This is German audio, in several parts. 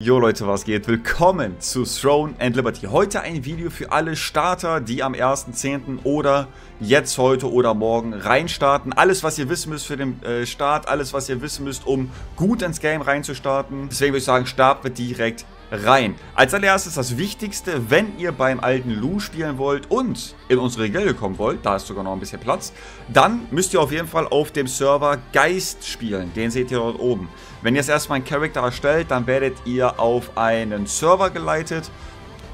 Jo Leute, was geht? Willkommen zu Throne and Liberty. Heute ein Video für alle Starter, die am 1.10. oder jetzt heute oder morgen reinstarten. Alles, was ihr wissen müsst für den äh, Start, alles, was ihr wissen müsst, um gut ins Game reinzustarten. Deswegen würde ich sagen, starten wir direkt rein. Als allererstes das Wichtigste, wenn ihr beim alten Lou spielen wollt und in unsere Gilde kommen wollt, da ist sogar noch ein bisschen Platz, dann müsst ihr auf jeden Fall auf dem Server Geist spielen. Den seht ihr dort oben. Wenn ihr jetzt erstmal einen Charakter erstellt, dann werdet ihr auf einen Server geleitet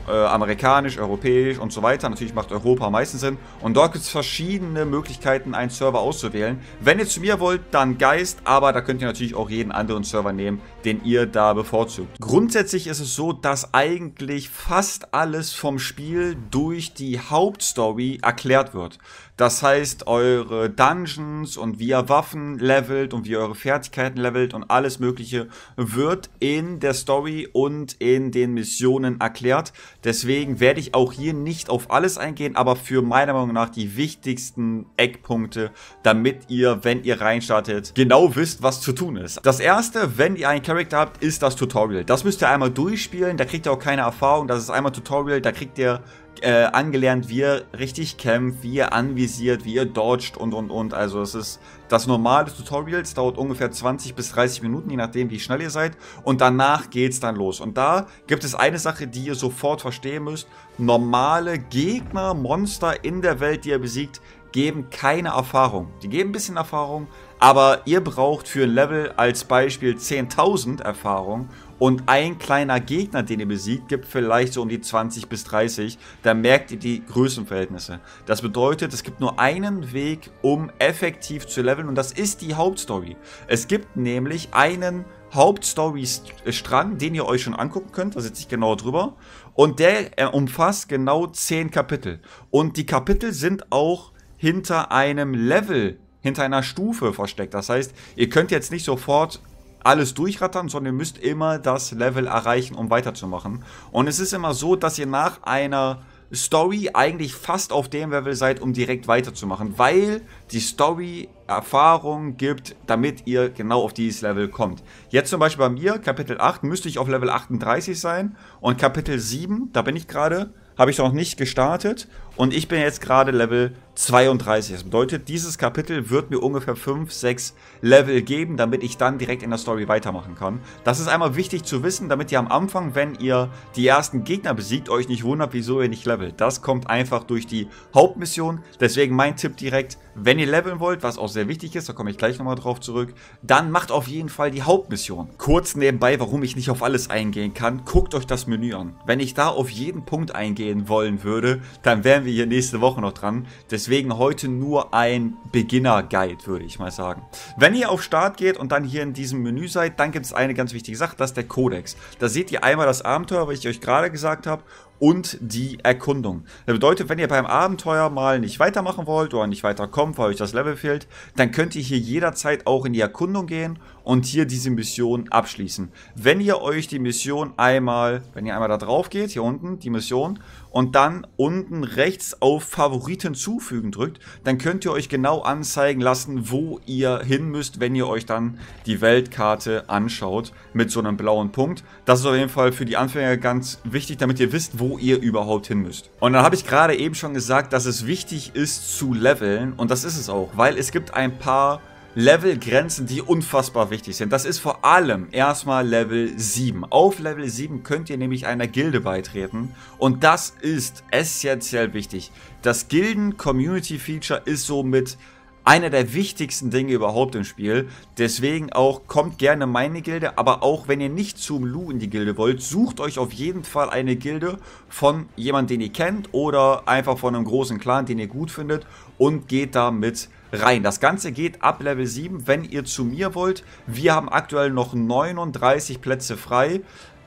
äh, amerikanisch, europäisch und so weiter. Natürlich macht Europa am meisten Sinn. Und dort gibt es verschiedene Möglichkeiten, einen Server auszuwählen. Wenn ihr zu mir wollt, dann Geist, aber da könnt ihr natürlich auch jeden anderen Server nehmen, den ihr da bevorzugt. Grundsätzlich ist es so, dass eigentlich fast alles vom Spiel durch die Hauptstory erklärt wird. Das heißt, eure Dungeons und wie ihr Waffen levelt und wie ihr eure Fertigkeiten levelt und alles Mögliche wird in der Story und in den Missionen erklärt. Deswegen werde ich auch hier nicht auf alles eingehen, aber für meiner Meinung nach die wichtigsten Eckpunkte, damit ihr, wenn ihr reinstartet, genau wisst, was zu tun ist. Das erste, wenn ihr einen Charakter habt, ist das Tutorial. Das müsst ihr einmal durchspielen, da kriegt ihr auch keine Erfahrung. Das ist einmal Tutorial, da kriegt ihr äh, angelernt, wie ihr richtig kämpft, wie ihr anvisiert, wie ihr dodgt und und und. Also es ist das normale Tutorial, es dauert ungefähr 20 bis 30 Minuten, je nachdem wie schnell ihr seid. Und danach geht's dann los. Und da gibt es eine Sache, die ihr sofort verstehen müsst. Normale Gegner, Monster in der Welt, die ihr besiegt, geben keine Erfahrung. Die geben ein bisschen Erfahrung, aber ihr braucht für ein Level als Beispiel 10.000 Erfahrung und ein kleiner Gegner, den ihr besiegt, gibt vielleicht so um die 20 bis 30. Da merkt ihr die Größenverhältnisse. Das bedeutet, es gibt nur einen Weg, um effektiv zu leveln und das ist die Hauptstory. Es gibt nämlich einen Hauptstory-Strang, den ihr euch schon angucken könnt, da sitze ich genau drüber. Und der äh, umfasst genau 10 Kapitel. Und die Kapitel sind auch hinter einem Level, hinter einer Stufe versteckt. Das heißt, ihr könnt jetzt nicht sofort alles durchrattern, sondern ihr müsst immer das Level erreichen, um weiterzumachen. Und es ist immer so, dass ihr nach einer Story eigentlich fast auf dem Level seid, um direkt weiterzumachen, weil die Story Erfahrung gibt, damit ihr genau auf dieses Level kommt. Jetzt zum Beispiel bei mir, Kapitel 8, müsste ich auf Level 38 sein und Kapitel 7, da bin ich gerade, habe ich noch nicht gestartet und ich bin jetzt gerade Level 32. Das bedeutet, dieses Kapitel wird mir ungefähr 5, 6 Level geben, damit ich dann direkt in der Story weitermachen kann. Das ist einmal wichtig zu wissen, damit ihr am Anfang, wenn ihr die ersten Gegner besiegt, euch nicht wundert, wieso ihr nicht levelt. Das kommt einfach durch die Hauptmission. Deswegen mein Tipp direkt, wenn ihr leveln wollt, was auch sehr wichtig ist, da komme ich gleich nochmal drauf zurück, dann macht auf jeden Fall die Hauptmission. Kurz nebenbei, warum ich nicht auf alles eingehen kann, guckt euch das Menü an. Wenn ich da auf jeden Punkt eingehen wollen würde, dann wären wir hier nächste Woche noch dran. Deswegen heute nur ein Beginner-Guide, würde ich mal sagen. Wenn ihr auf Start geht und dann hier in diesem Menü seid, dann gibt es eine ganz wichtige Sache, das ist der Codex. Da seht ihr einmal das Abenteuer, was ich euch gerade gesagt habe und die Erkundung. Das bedeutet, wenn ihr beim Abenteuer mal nicht weitermachen wollt oder nicht weiterkommt, weil euch das Level fehlt, dann könnt ihr hier jederzeit auch in die Erkundung gehen und hier diese Mission abschließen. Wenn ihr euch die Mission einmal, wenn ihr einmal da drauf geht, hier unten, die Mission, und dann unten rechts auf Favoriten zufügen drückt, dann könnt ihr euch genau anzeigen lassen, wo ihr hin müsst, wenn ihr euch dann die Weltkarte anschaut mit so einem blauen Punkt. Das ist auf jeden Fall für die Anfänger ganz wichtig, damit ihr wisst, wo wo ihr überhaupt hin müsst. Und dann habe ich gerade eben schon gesagt, dass es wichtig ist zu leveln und das ist es auch, weil es gibt ein paar Levelgrenzen, die unfassbar wichtig sind. Das ist vor allem erstmal Level 7. Auf Level 7 könnt ihr nämlich einer Gilde beitreten und das ist essentiell wichtig. Das Gilden-Community-Feature ist somit einer der wichtigsten Dinge überhaupt im Spiel. Deswegen auch, kommt gerne meine Gilde, aber auch wenn ihr nicht zum Lu in die Gilde wollt, sucht euch auf jeden Fall eine Gilde von jemandem, den ihr kennt oder einfach von einem großen Clan, den ihr gut findet und geht da mit rein. Das Ganze geht ab Level 7, wenn ihr zu mir wollt. Wir haben aktuell noch 39 Plätze frei.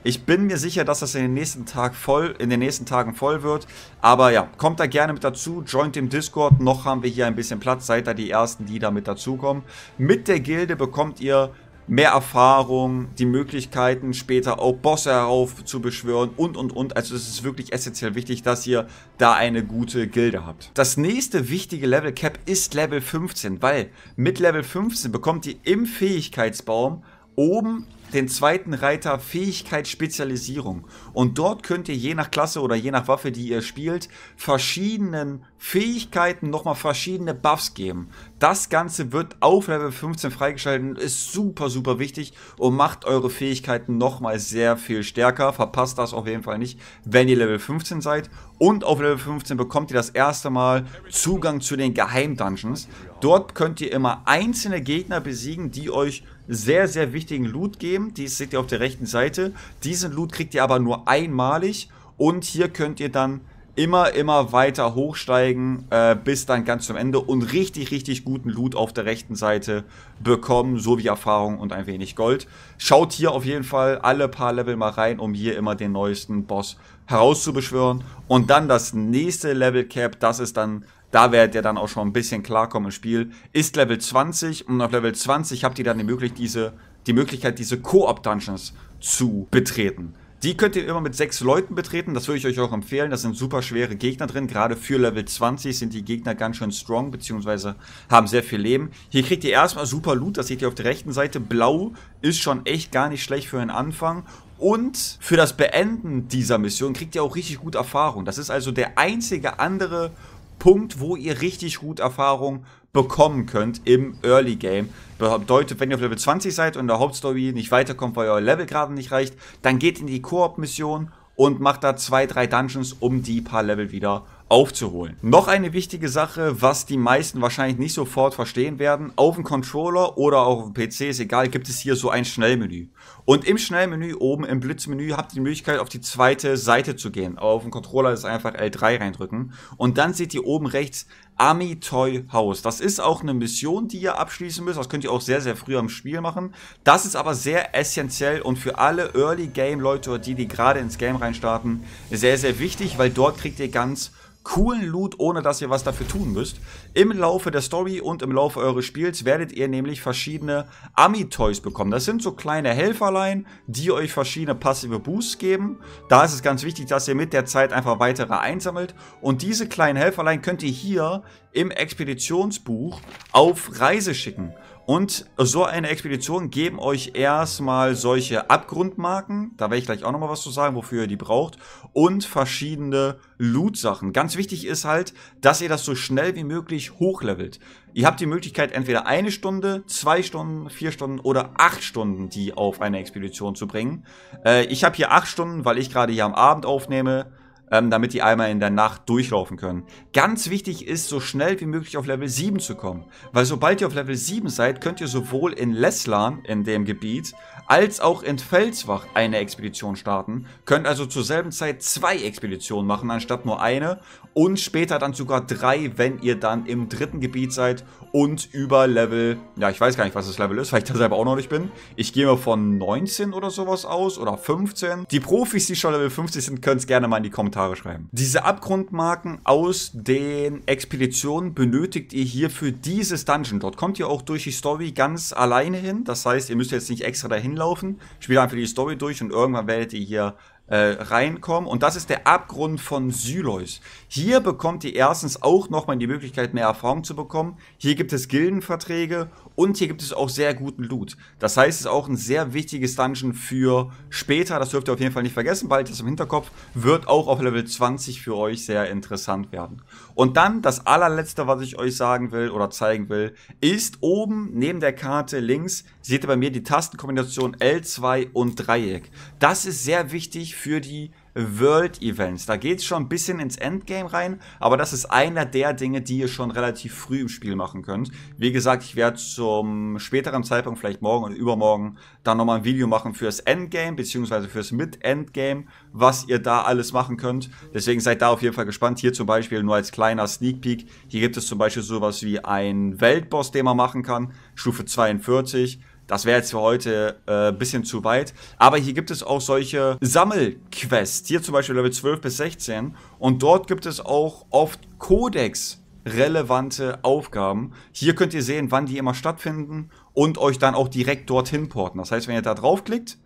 Ich bin mir sicher, dass das in den nächsten Tag voll, in den nächsten Tagen voll wird. Aber ja, kommt da gerne mit dazu, joint dem Discord. Noch haben wir hier ein bisschen Platz. Seid da die ersten, die da mit dazukommen. Mit der Gilde bekommt ihr mehr Erfahrung, die Möglichkeiten, später auch Bosse heraufzubeschwören und, und, und. Also es ist wirklich essentiell wichtig, dass ihr da eine gute Gilde habt. Das nächste wichtige Level Cap ist Level 15, weil mit Level 15 bekommt ihr im Fähigkeitsbaum oben den zweiten Reiter Fähigkeit Spezialisierung. Und dort könnt ihr je nach Klasse oder je nach Waffe, die ihr spielt, verschiedenen Fähigkeiten nochmal verschiedene Buffs geben. Das Ganze wird auf Level 15 freigeschaltet, ist super, super wichtig und macht eure Fähigkeiten nochmal sehr viel stärker. Verpasst das auf jeden Fall nicht, wenn ihr Level 15 seid. Und auf Level 15 bekommt ihr das erste Mal Zugang zu den Geheimdungeons. Dort könnt ihr immer einzelne Gegner besiegen, die euch sehr, sehr wichtigen Loot geben. Dies seht ihr auf der rechten Seite. Diesen Loot kriegt ihr aber nur einmalig. Und hier könnt ihr dann immer, immer weiter hochsteigen, äh, bis dann ganz zum Ende und richtig, richtig guten Loot auf der rechten Seite bekommen, sowie Erfahrung und ein wenig Gold. Schaut hier auf jeden Fall alle paar Level mal rein, um hier immer den neuesten Boss herauszubeschwören. Und dann das nächste Level Cap, das ist dann da werdet ihr dann auch schon ein bisschen klarkommen im Spiel. Ist Level 20 und auf Level 20 habt ihr dann die Möglichkeit, diese, die Möglichkeit, diese Koop-Dungeons zu betreten. Die könnt ihr immer mit sechs Leuten betreten, das würde ich euch auch empfehlen. Das sind super schwere Gegner drin. Gerade für Level 20 sind die Gegner ganz schön strong, beziehungsweise haben sehr viel Leben. Hier kriegt ihr erstmal super Loot, das seht ihr auf der rechten Seite. Blau ist schon echt gar nicht schlecht für einen Anfang. Und für das Beenden dieser Mission kriegt ihr auch richtig gut Erfahrung. Das ist also der einzige andere Punkt, wo ihr richtig gut Erfahrung bekommen könnt im Early Game. Bedeutet, wenn ihr auf Level 20 seid und in der Hauptstory nicht weiterkommt, weil euer Level gerade nicht reicht, dann geht in die Koop-Mission und macht da zwei, drei Dungeons, um die paar Level wieder aufzuholen. Noch eine wichtige Sache, was die meisten wahrscheinlich nicht sofort verstehen werden, auf dem Controller oder auf dem PC, ist egal, gibt es hier so ein Schnellmenü. Und im Schnellmenü oben im Blitzmenü habt ihr die Möglichkeit, auf die zweite Seite zu gehen. Auf dem Controller ist einfach L3 reindrücken. Und dann seht ihr oben rechts Army Toy House. Das ist auch eine Mission, die ihr abschließen müsst. Das könnt ihr auch sehr, sehr früh am Spiel machen. Das ist aber sehr essentiell und für alle Early Game Leute die, die gerade ins Game reinstarten, sehr, sehr wichtig, weil dort kriegt ihr ganz coolen Loot, ohne dass ihr was dafür tun müsst. Im Laufe der Story und im Laufe eures Spiels werdet ihr nämlich verschiedene Ami-Toys bekommen. Das sind so kleine Helferlein, die euch verschiedene passive Boosts geben. Da ist es ganz wichtig, dass ihr mit der Zeit einfach weitere einsammelt. Und diese kleinen Helferlein könnt ihr hier im Expeditionsbuch auf Reise schicken. Und so eine Expedition geben euch erstmal solche Abgrundmarken, da werde ich gleich auch nochmal was zu sagen, wofür ihr die braucht, und verschiedene Loot-Sachen. Ganz wichtig ist halt, dass ihr das so schnell wie möglich hochlevelt. Ihr habt die Möglichkeit, entweder eine Stunde, zwei Stunden, vier Stunden oder acht Stunden die auf eine Expedition zu bringen. Äh, ich habe hier acht Stunden, weil ich gerade hier am Abend aufnehme ähm, damit die einmal in der Nacht durchlaufen können. Ganz wichtig ist, so schnell wie möglich auf Level 7 zu kommen, weil sobald ihr auf Level 7 seid, könnt ihr sowohl in Leslan, in dem Gebiet, als auch in Felswach eine Expedition starten, könnt also zur selben Zeit zwei Expeditionen machen, anstatt nur eine und später dann sogar drei, wenn ihr dann im dritten Gebiet seid und über Level, ja ich weiß gar nicht, was das Level ist, weil ich da selber auch noch nicht bin. Ich gehe mal von 19 oder sowas aus oder 15. Die Profis, die schon Level 50 sind, können es gerne mal in die Kommentare Kommentare schreiben. Diese Abgrundmarken aus den Expeditionen benötigt ihr hier für dieses Dungeon. Dort kommt ihr auch durch die Story ganz alleine hin. Das heißt, ihr müsst jetzt nicht extra dahin laufen. Spielt einfach die Story durch und irgendwann werdet ihr hier äh, reinkommen. Und das ist der Abgrund von Sylois. Hier bekommt ihr erstens auch nochmal die Möglichkeit, mehr Erfahrung zu bekommen. Hier gibt es Gildenverträge und hier gibt es auch sehr guten Loot. Das heißt, es ist auch ein sehr wichtiges Dungeon für später. Das dürft ihr auf jeden Fall nicht vergessen. weil ist im Hinterkopf. Wird auch auf Level 20 für euch sehr interessant werden. Und dann das allerletzte, was ich euch sagen will oder zeigen will, ist oben neben der Karte links, seht ihr bei mir die Tastenkombination L2 und Dreieck. Das ist sehr wichtig für die World Events. Da geht es schon ein bisschen ins Endgame rein, aber das ist einer der Dinge, die ihr schon relativ früh im Spiel machen könnt. Wie gesagt, ich werde zum späteren Zeitpunkt, vielleicht morgen oder übermorgen, dann nochmal ein Video machen fürs Endgame, beziehungsweise fürs Mid-Endgame, was ihr da alles machen könnt. Deswegen seid da auf jeden Fall gespannt. Hier zum Beispiel nur als kleiner Sneak Peek. Hier gibt es zum Beispiel sowas wie einen Weltboss, den man machen kann, Stufe 42 das wäre jetzt für heute ein äh, bisschen zu weit. Aber hier gibt es auch solche Sammelquests. Hier zum Beispiel Level 12 bis 16. Und dort gibt es auch oft Codex relevante Aufgaben. Hier könnt ihr sehen, wann die immer stattfinden und euch dann auch direkt dorthin porten. Das heißt, wenn ihr da draufklickt,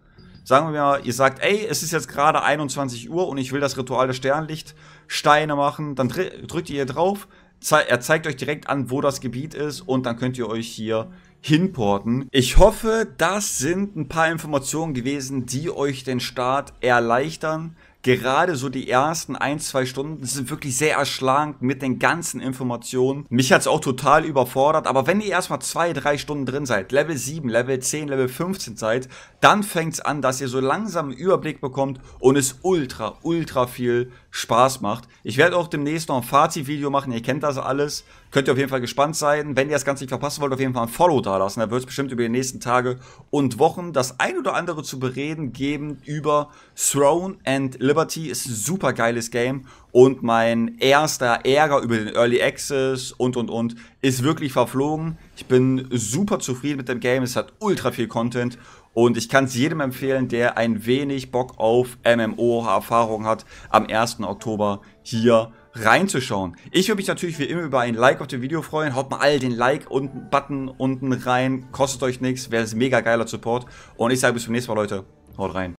sagen wir mal, ihr sagt, ey, es ist jetzt gerade 21 Uhr und ich will das Ritual des Sternlichtsteine machen, dann drückt ihr hier drauf, er zeigt euch direkt an, wo das Gebiet ist und dann könnt ihr euch hier hinporten. Ich hoffe, das sind ein paar Informationen gewesen, die euch den Start erleichtern. Gerade so die ersten ein, zwei Stunden sind wirklich sehr erschlagend mit den ganzen Informationen. Mich hat es auch total überfordert, aber wenn ihr erstmal zwei, drei Stunden drin seid, Level 7, Level 10, Level 15 seid, dann fängt es an, dass ihr so langsam einen Überblick bekommt und es ultra, ultra viel Spaß macht. Ich werde auch demnächst noch ein Fazit-Video machen, ihr kennt das alles. Könnt ihr auf jeden Fall gespannt sein. Wenn ihr das Ganze nicht verpassen wollt, auf jeden Fall ein Follow da lassen. Da wird es bestimmt über die nächsten Tage und Wochen das ein oder andere zu bereden geben über Throne and Liberty. Ist ein super geiles Game und mein erster Ärger über den Early Access und und und ist wirklich verflogen. Ich bin super zufrieden mit dem Game, es hat ultra viel Content und ich kann es jedem empfehlen, der ein wenig Bock auf MMO-Erfahrung hat, am 1. Oktober hier reinzuschauen. Ich würde mich natürlich wie immer über ein Like auf dem Video freuen. Haut mal all den Like-Button unten rein. Kostet euch nichts, wäre es mega geiler Support. Und ich sage bis zum nächsten Mal, Leute. Haut rein.